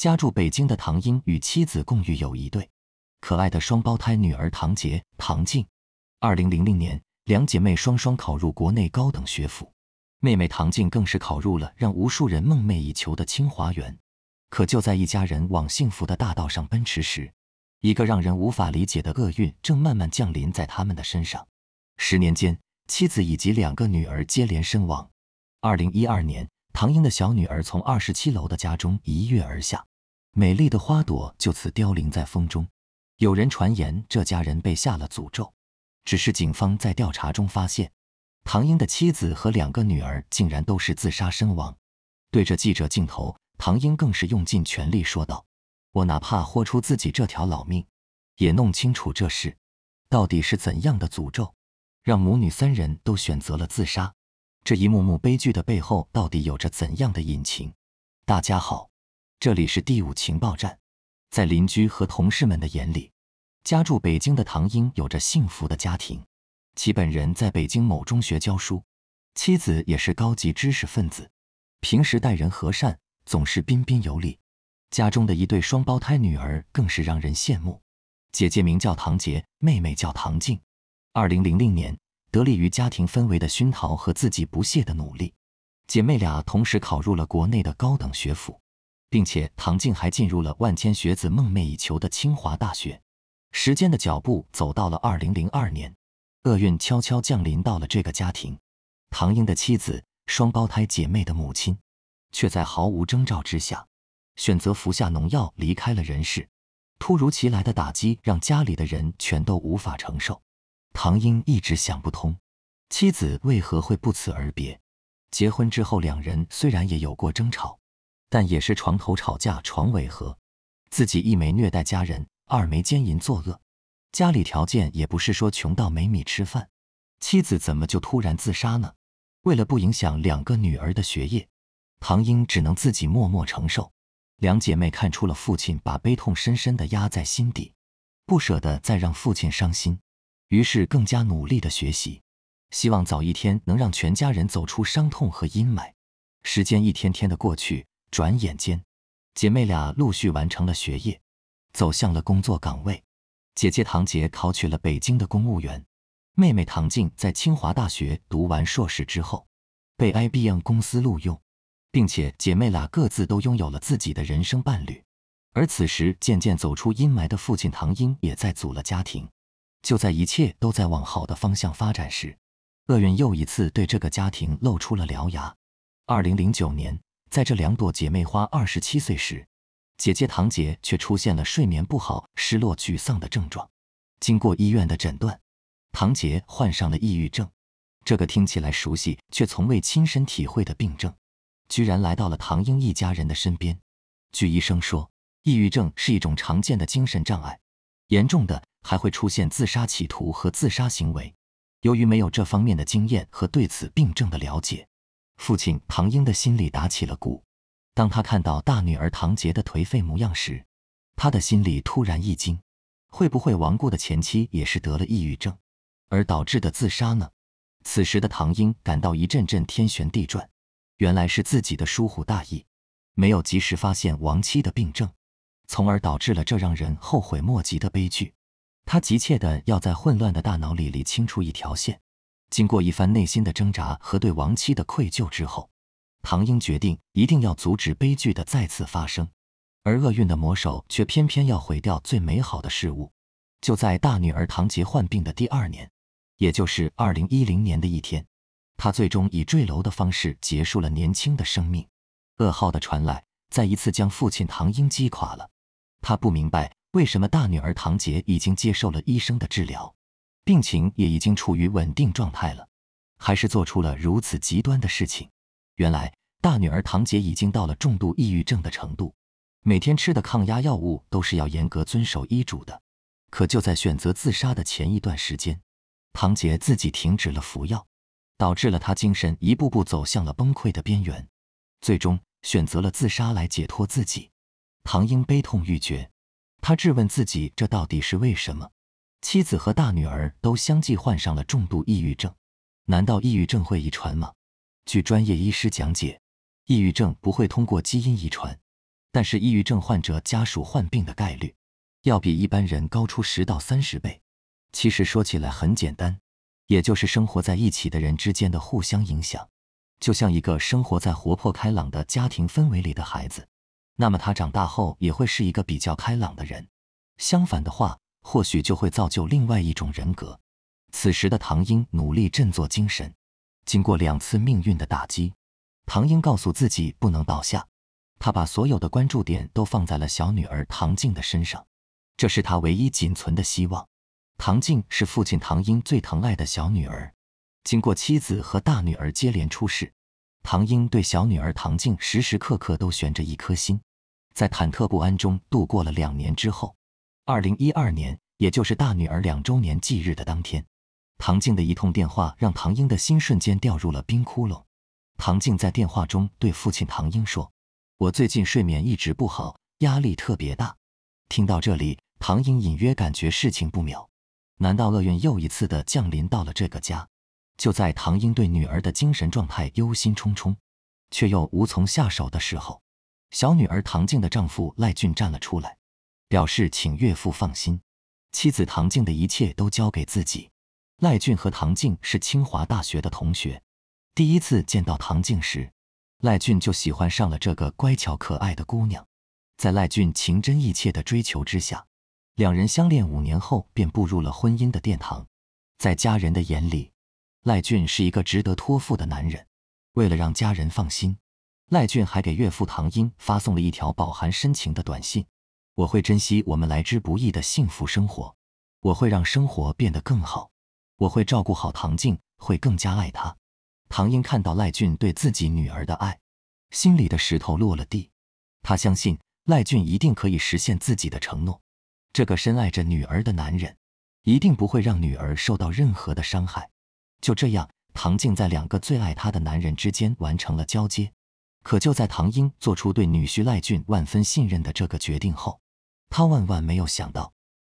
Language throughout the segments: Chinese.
家住北京的唐英与妻子共育有一对可爱的双胞胎女儿唐杰、唐静。二零零零年，两姐妹双双考入国内高等学府，妹妹唐静更是考入了让无数人梦寐以求的清华园。可就在一家人往幸福的大道上奔驰时，一个让人无法理解的厄运正慢慢降临在他们的身上。十年间，妻子以及两个女儿接连身亡。二零一二年，唐英的小女儿从二十七楼的家中一跃而下。美丽的花朵就此凋零在风中。有人传言这家人被下了诅咒，只是警方在调查中发现，唐英的妻子和两个女儿竟然都是自杀身亡。对着记者镜头，唐英更是用尽全力说道：“我哪怕豁出自己这条老命，也弄清楚这事到底是怎样的诅咒，让母女三人都选择了自杀。”这一幕幕悲剧的背后，到底有着怎样的隐情？大家好。这里是第五情报站，在邻居和同事们的眼里，家住北京的唐英有着幸福的家庭。其本人在北京某中学教书，妻子也是高级知识分子，平时待人和善，总是彬彬有礼。家中的一对双胞胎女儿更是让人羡慕，姐姐名叫唐杰，妹妹叫唐静。二零零零年，得力于家庭氛围的熏陶和自己不懈的努力，姐妹俩同时考入了国内的高等学府。并且，唐静还进入了万千学子梦寐以求的清华大学。时间的脚步走到了二零零二年，厄运悄悄降临到了这个家庭。唐英的妻子、双胞胎姐妹的母亲，却在毫无征兆之下，选择服下农药离开了人世。突如其来的打击让家里的人全都无法承受。唐英一直想不通，妻子为何会不辞而别。结婚之后，两人虽然也有过争吵。但也是床头吵架床尾和，自己一没虐待家人，二没奸淫作恶，家里条件也不是说穷到没米吃饭，妻子怎么就突然自杀呢？为了不影响两个女儿的学业，唐英只能自己默默承受。两姐妹看出了父亲把悲痛深深的压在心底，不舍得再让父亲伤心，于是更加努力的学习，希望早一天能让全家人走出伤痛和阴霾。时间一天天的过去。转眼间，姐妹俩陆续完成了学业，走向了工作岗位。姐姐唐杰考取了北京的公务员，妹妹唐静在清华大学读完硕士之后，被 IBM 公司录用，并且姐妹俩各自都拥有了自己的人生伴侣。而此时，渐渐走出阴霾的父亲唐英也在组了家庭。就在一切都在往好的方向发展时，厄运又一次对这个家庭露出了獠牙。二零零九年。在这两朵姐妹花二十七岁时，姐姐唐杰却出现了睡眠不好、失落、沮丧的症状。经过医院的诊断，唐杰患上了抑郁症。这个听起来熟悉却从未亲身体会的病症，居然来到了唐英一家人的身边。据医生说，抑郁症是一种常见的精神障碍，严重的还会出现自杀企图和自杀行为。由于没有这方面的经验和对此病症的了解。父亲唐英的心里打起了鼓，当他看到大女儿唐杰的颓废模样时，他的心里突然一惊：会不会亡故的前妻也是得了抑郁症，而导致的自杀呢？此时的唐英感到一阵阵天旋地转，原来是自己的疏忽大意，没有及时发现亡妻的病症，从而导致了这让人后悔莫及的悲剧。他急切地要在混乱的大脑里里清楚一条线。经过一番内心的挣扎和对亡妻的愧疚之后，唐英决定一定要阻止悲剧的再次发生，而厄运的魔手却偏偏要毁掉最美好的事物。就在大女儿唐杰患病的第二年，也就是二零一零年的一天，她最终以坠楼的方式结束了年轻的生命。噩耗的传来，再一次将父亲唐英击垮了。他不明白为什么大女儿唐杰已经接受了医生的治疗。病情也已经处于稳定状态了，还是做出了如此极端的事情。原来大女儿唐杰已经到了重度抑郁症的程度，每天吃的抗压药物都是要严格遵守医嘱的。可就在选择自杀的前一段时间，唐杰自己停止了服药，导致了他精神一步步走向了崩溃的边缘，最终选择了自杀来解脱自己。唐英悲痛欲绝，他质问自己：这到底是为什么？妻子和大女儿都相继患上了重度抑郁症，难道抑郁症会遗传吗？据专业医师讲解，抑郁症不会通过基因遗传，但是抑郁症患者家属患病的概率，要比一般人高出十到三十倍。其实说起来很简单，也就是生活在一起的人之间的互相影响。就像一个生活在活泼开朗的家庭氛围里的孩子，那么他长大后也会是一个比较开朗的人。相反的话。或许就会造就另外一种人格。此时的唐英努力振作精神，经过两次命运的打击，唐英告诉自己不能倒下。他把所有的关注点都放在了小女儿唐静的身上，这是他唯一仅存的希望。唐静是父亲唐英最疼爱的小女儿。经过妻子和大女儿接连出事，唐英对小女儿唐静时时刻刻都悬着一颗心，在忐忑不安中度过了两年之后。二零一二年，也就是大女儿两周年忌日的当天，唐静的一通电话让唐英的心瞬间掉入了冰窟窿。唐静在电话中对父亲唐英说：“我最近睡眠一直不好，压力特别大。”听到这里，唐英隐约感觉事情不妙，难道厄运又一次的降临到了这个家？就在唐英对女儿的精神状态忧心忡忡，却又无从下手的时候，小女儿唐静的丈夫赖俊站了出来。表示请岳父放心，妻子唐静的一切都交给自己。赖俊和唐静是清华大学的同学，第一次见到唐静时，赖俊就喜欢上了这个乖巧可爱的姑娘。在赖俊情真意切的追求之下，两人相恋五年后便步入了婚姻的殿堂。在家人的眼里，赖俊是一个值得托付的男人。为了让家人放心，赖俊还给岳父唐英发送了一条饱含深情的短信。我会珍惜我们来之不易的幸福生活，我会让生活变得更好，我会照顾好唐静，会更加爱她。唐英看到赖俊对自己女儿的爱，心里的石头落了地，他相信赖俊一定可以实现自己的承诺。这个深爱着女儿的男人，一定不会让女儿受到任何的伤害。就这样，唐静在两个最爱她的男人之间完成了交接。可就在唐英做出对女婿赖俊万分信任的这个决定后，他万万没有想到，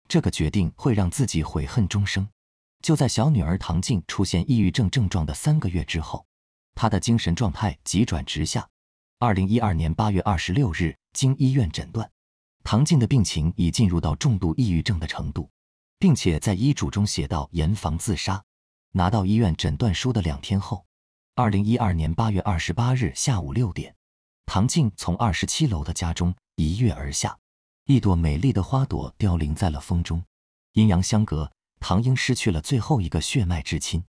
这个决定会让自己悔恨终生。就在小女儿唐静出现抑郁症症状的三个月之后，她的精神状态急转直下。二零一二年八月二十六日，经医院诊断，唐静的病情已进入到重度抑郁症的程度，并且在医嘱中写到严防自杀。拿到医院诊断书的两天后，二零一二年八月二十八日下午六点，唐静从二十七楼的家中一跃而下。一朵美丽的花朵凋零在了风中，阴阳相隔，唐英失去了最后一个血脉至亲。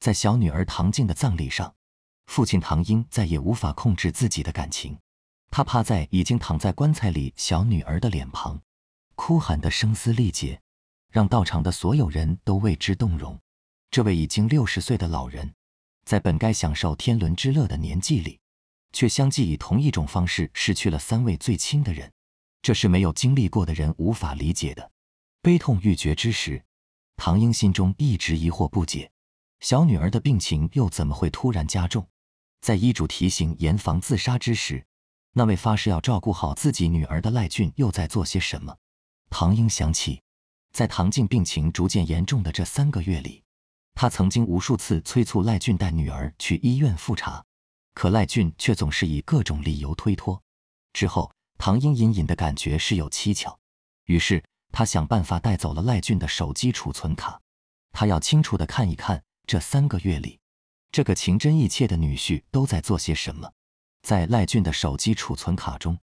在小女儿唐静的葬礼上，父亲唐英再也无法控制自己的感情，他趴在已经躺在棺材里小女儿的脸旁，哭喊的声嘶力竭，让到场的所有人都为之动容。这位已经六十岁的老人，在本该享受天伦之乐的年纪里，却相继以同一种方式失去了三位最亲的人。这是没有经历过的人无法理解的。悲痛欲绝之时，唐英心中一直疑惑不解：小女儿的病情又怎么会突然加重？在医嘱提醒严防自杀之时，那位发誓要照顾好自己女儿的赖俊又在做些什么？唐英想起，在唐静病情逐渐严重的这三个月里，他曾经无数次催促赖俊带女儿去医院复查，可赖俊却总是以各种理由推脱。之后。唐英隐隐的感觉是有蹊跷，于是他想办法带走了赖俊的手机储存卡。他要清楚的看一看这三个月里，这个情真意切的女婿都在做些什么。在赖俊的手机储存卡中，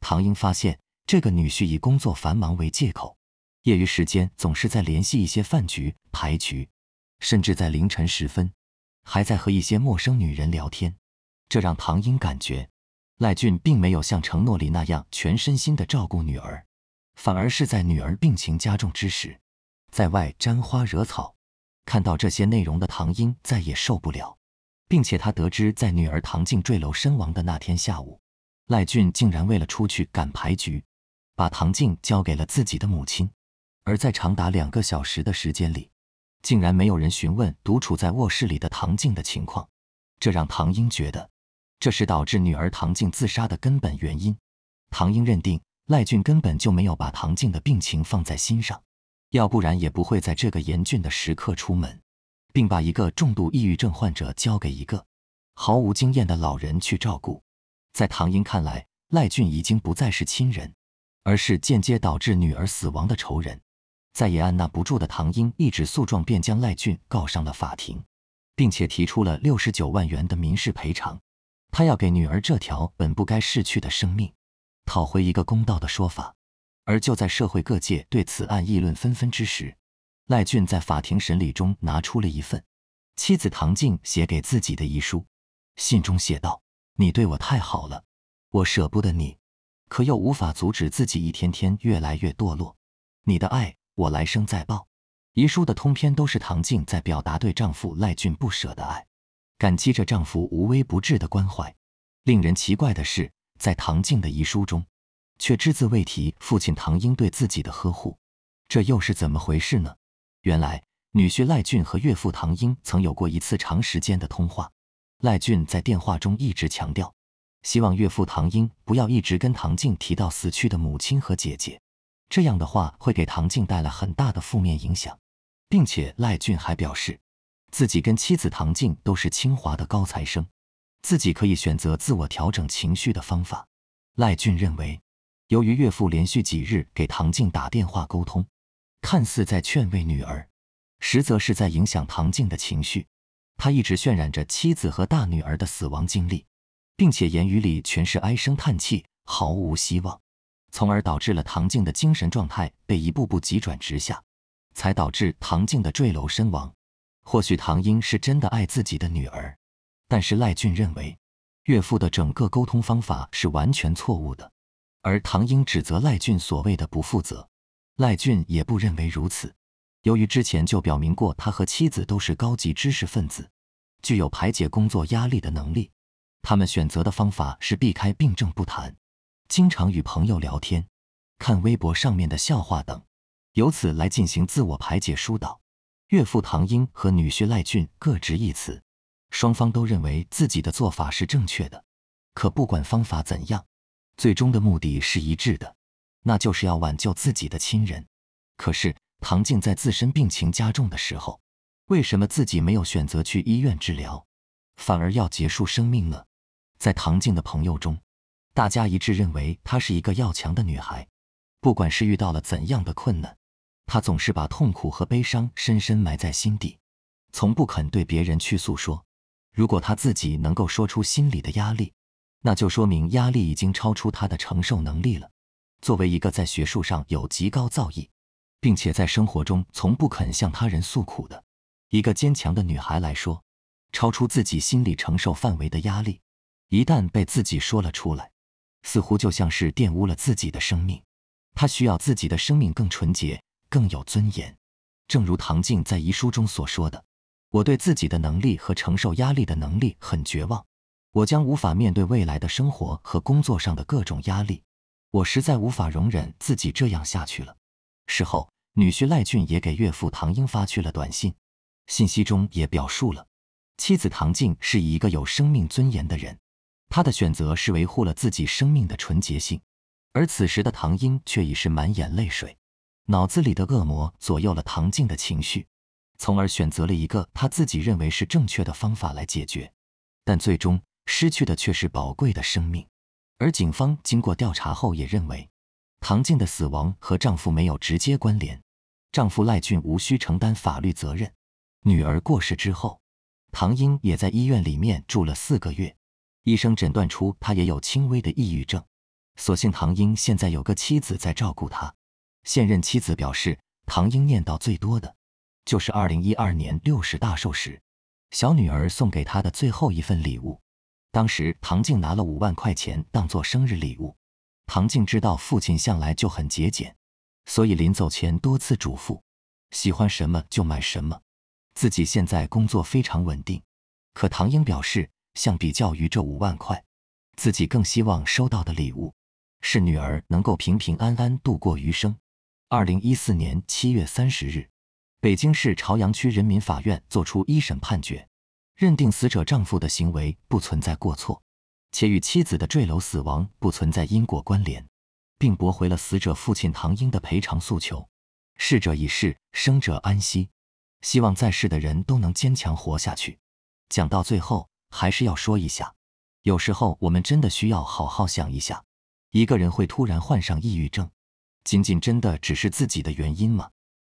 唐英发现这个女婿以工作繁忙为借口，业余时间总是在联系一些饭局、牌局，甚至在凌晨时分，还在和一些陌生女人聊天。这让唐英感觉。赖俊并没有像承诺里那样全身心的照顾女儿，反而是在女儿病情加重之时，在外沾花惹草。看到这些内容的唐英再也受不了，并且他得知，在女儿唐静坠楼身亡的那天下午，赖俊竟然为了出去赶牌局，把唐静交给了自己的母亲，而在长达两个小时的时间里，竟然没有人询问独处在卧室里的唐静的情况，这让唐英觉得。这是导致女儿唐静自杀的根本原因。唐英认定赖俊根本就没有把唐静的病情放在心上，要不然也不会在这个严峻的时刻出门，并把一个重度抑郁症患者交给一个毫无经验的老人去照顾。在唐英看来，赖俊已经不再是亲人，而是间接导致女儿死亡的仇人。再也按捺不住的唐英，一纸诉状便将赖俊告上了法庭，并且提出了六十九万元的民事赔偿。他要给女儿这条本不该逝去的生命，讨回一个公道的说法。而就在社会各界对此案议论纷纷之时，赖俊在法庭审理中拿出了一份妻子唐静写给自己的遗书。信中写道：“你对我太好了，我舍不得你，可又无法阻止自己一天天越来越堕落。你的爱，我来生再报。”遗书的通篇都是唐静在表达对丈夫赖俊不舍的爱。感激着丈夫无微不至的关怀，令人奇怪的是，在唐静的遗书中，却只字未提父亲唐英对自己的呵护，这又是怎么回事呢？原来，女婿赖俊和岳父唐英曾有过一次长时间的通话，赖俊在电话中一直强调，希望岳父唐英不要一直跟唐静提到死去的母亲和姐姐，这样的话会给唐静带来很大的负面影响，并且赖俊还表示。自己跟妻子唐静都是清华的高材生，自己可以选择自我调整情绪的方法。赖俊认为，由于岳父连续几日给唐静打电话沟通，看似在劝慰女儿，实则是在影响唐静的情绪。他一直渲染着妻子和大女儿的死亡经历，并且言语里全是唉声叹气，毫无希望，从而导致了唐静的精神状态被一步步急转直下，才导致唐静的坠楼身亡。或许唐英是真的爱自己的女儿，但是赖俊认为，岳父的整个沟通方法是完全错误的。而唐英指责赖俊所谓的不负责，赖俊也不认为如此。由于之前就表明过，他和妻子都是高级知识分子，具有排解工作压力的能力，他们选择的方法是避开病症不谈，经常与朋友聊天，看微博上面的笑话等，由此来进行自我排解疏导。岳父唐英和女婿赖俊各执一词，双方都认为自己的做法是正确的。可不管方法怎样，最终的目的是一致的，那就是要挽救自己的亲人。可是唐静在自身病情加重的时候，为什么自己没有选择去医院治疗，反而要结束生命呢？在唐静的朋友中，大家一致认为她是一个要强的女孩，不管是遇到了怎样的困难。她总是把痛苦和悲伤深深埋在心底，从不肯对别人去诉说。如果她自己能够说出心里的压力，那就说明压力已经超出她的承受能力了。作为一个在学术上有极高造诣，并且在生活中从不肯向他人诉苦的一个坚强的女孩来说，超出自己心理承受范围的压力，一旦被自己说了出来，似乎就像是玷污了自己的生命。她需要自己的生命更纯洁。更有尊严，正如唐静在遗书中所说的：“我对自己的能力和承受压力的能力很绝望，我将无法面对未来的生活和工作上的各种压力，我实在无法容忍自己这样下去了。”事后，女婿赖俊也给岳父唐英发去了短信，信息中也表述了，妻子唐静是一个有生命尊严的人，他的选择是维护了自己生命的纯洁性，而此时的唐英却已是满眼泪水。脑子里的恶魔左右了唐静的情绪，从而选择了一个她自己认为是正确的方法来解决，但最终失去的却是宝贵的生命。而警方经过调查后也认为，唐静的死亡和丈夫没有直接关联，丈夫赖俊无需承担法律责任。女儿过世之后，唐英也在医院里面住了四个月，医生诊断出她也有轻微的抑郁症。所幸唐英现在有个妻子在照顾她。现任妻子表示，唐英念到最多的，就是二零一二年六十大寿时，小女儿送给她的最后一份礼物。当时唐静拿了五万块钱当做生日礼物，唐静知道父亲向来就很节俭，所以临走前多次嘱咐，喜欢什么就买什么。自己现在工作非常稳定，可唐英表示，相比较于这五万块，自己更希望收到的礼物，是女儿能够平平安安度过余生。二零一四年七月三十日，北京市朝阳区人民法院作出一审判决，认定死者丈夫的行为不存在过错，且与妻子的坠楼死亡不存在因果关联，并驳回了死者父亲唐英的赔偿诉求。逝者已逝，生者安息，希望在世的人都能坚强活下去。讲到最后，还是要说一下，有时候我们真的需要好好想一下，一个人会突然患上抑郁症。仅仅真的只是自己的原因吗？